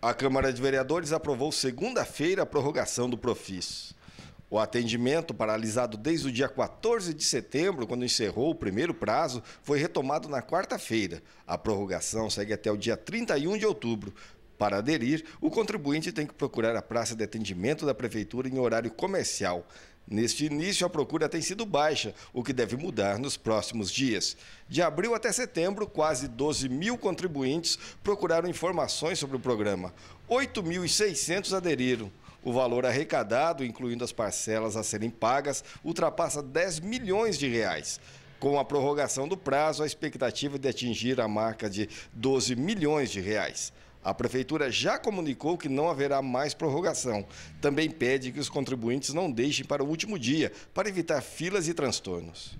A Câmara de Vereadores aprovou segunda-feira a prorrogação do Profis. O atendimento, paralisado desde o dia 14 de setembro, quando encerrou o primeiro prazo, foi retomado na quarta-feira. A prorrogação segue até o dia 31 de outubro. Para aderir, o contribuinte tem que procurar a praça de atendimento da Prefeitura em horário comercial. Neste início, a procura tem sido baixa, o que deve mudar nos próximos dias. De abril até setembro, quase 12 mil contribuintes procuraram informações sobre o programa. 8.600 aderiram. O valor arrecadado, incluindo as parcelas a serem pagas, ultrapassa 10 milhões de reais. Com a prorrogação do prazo, a expectativa é de atingir a marca de 12 milhões de reais. A Prefeitura já comunicou que não haverá mais prorrogação. Também pede que os contribuintes não deixem para o último dia, para evitar filas e transtornos.